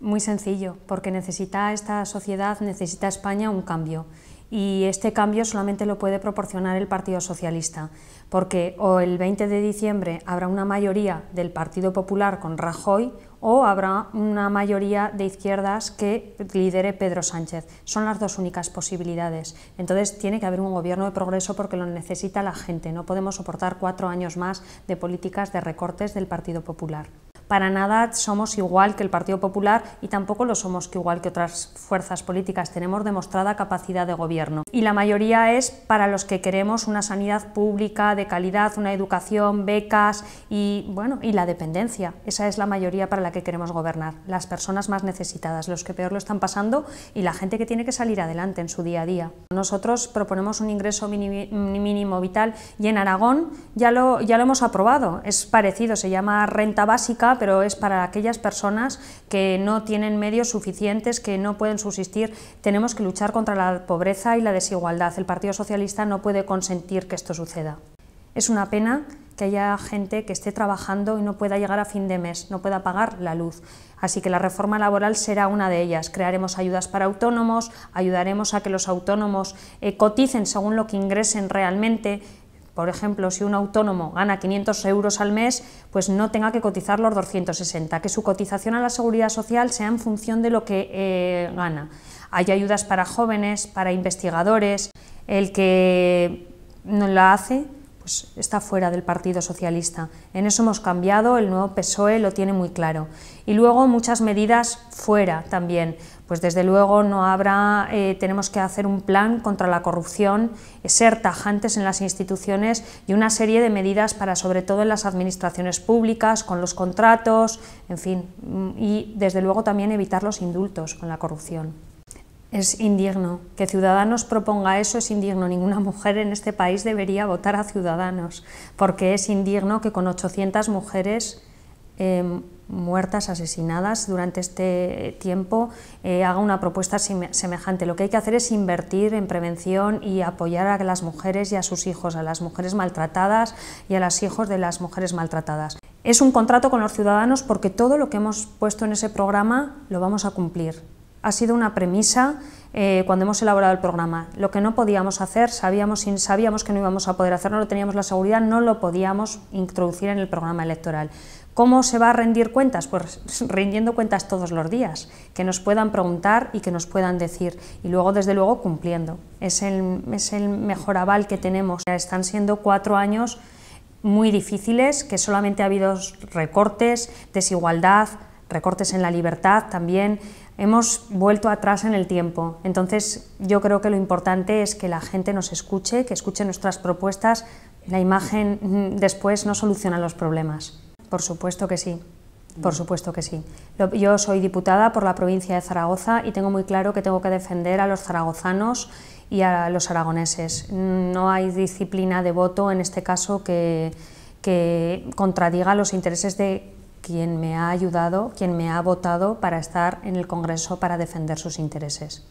Muy sencillo, porque necesita esta sociedad, necesita España un cambio. Y este cambio solamente lo puede proporcionar el Partido Socialista, porque o el 20 de diciembre habrá una mayoría del Partido Popular con Rajoy o habrá una mayoría de izquierdas que lidere Pedro Sánchez. Son las dos únicas posibilidades. Entonces tiene que haber un gobierno de progreso porque lo necesita la gente. No podemos soportar cuatro años más de políticas de recortes del Partido Popular. Para nada somos igual que el Partido Popular y tampoco lo somos que igual que otras fuerzas políticas. Tenemos demostrada capacidad de gobierno. Y la mayoría es para los que queremos una sanidad pública de calidad, una educación, becas y, bueno, y la dependencia. Esa es la mayoría para la que queremos gobernar. Las personas más necesitadas, los que peor lo están pasando y la gente que tiene que salir adelante en su día a día. Nosotros proponemos un ingreso mínimo vital y en Aragón ya lo, ya lo hemos aprobado. Es parecido, se llama renta básica pero es para aquellas personas que no tienen medios suficientes, que no pueden subsistir. Tenemos que luchar contra la pobreza y la desigualdad. El Partido Socialista no puede consentir que esto suceda. Es una pena que haya gente que esté trabajando y no pueda llegar a fin de mes, no pueda pagar la luz. Así que la reforma laboral será una de ellas. Crearemos ayudas para autónomos, ayudaremos a que los autónomos eh, coticen según lo que ingresen realmente, por ejemplo, si un autónomo gana 500 euros al mes, pues no tenga que cotizar los 260, que su cotización a la seguridad social sea en función de lo que eh, gana. Hay ayudas para jóvenes, para investigadores, el que no la hace pues, está fuera del Partido Socialista. En eso hemos cambiado, el nuevo PSOE lo tiene muy claro. Y luego muchas medidas fuera también. Pues desde luego no habrá, eh, tenemos que hacer un plan contra la corrupción, eh, ser tajantes en las instituciones y una serie de medidas para sobre todo en las administraciones públicas, con los contratos, en fin, y desde luego también evitar los indultos con la corrupción. Es indigno. Que Ciudadanos proponga eso es indigno. Ninguna mujer en este país debería votar a Ciudadanos, porque es indigno que con 800 mujeres em, muertas, asesinadas durante este tiempo, eh, haga una propuesta semejante. Lo que hay que hacer es invertir en prevención y apoyar a las mujeres y a sus hijos, a las mujeres maltratadas y a los hijos de las mujeres maltratadas. Es un contrato con los ciudadanos porque todo lo que hemos puesto en ese programa lo vamos a cumplir ha sido una premisa eh, cuando hemos elaborado el programa. Lo que no podíamos hacer, sabíamos, sabíamos que no íbamos a poder hacerlo, no teníamos la seguridad, no lo podíamos introducir en el programa electoral. ¿Cómo se va a rendir cuentas? Pues rindiendo cuentas todos los días, que nos puedan preguntar y que nos puedan decir. Y luego, desde luego, cumpliendo. Es el, es el mejor aval que tenemos. Ya están siendo cuatro años muy difíciles, que solamente ha habido recortes, desigualdad, recortes en la libertad también, hemos vuelto atrás en el tiempo. Entonces, yo creo que lo importante es que la gente nos escuche, que escuche nuestras propuestas. La imagen mm, después no soluciona los problemas. Por supuesto que sí. Por supuesto que sí. Yo soy diputada por la provincia de Zaragoza y tengo muy claro que tengo que defender a los zaragozanos y a los aragoneses. No hay disciplina de voto en este caso que, que contradiga los intereses de quien me ha ayudado, quien me ha votado para estar en el Congreso para defender sus intereses.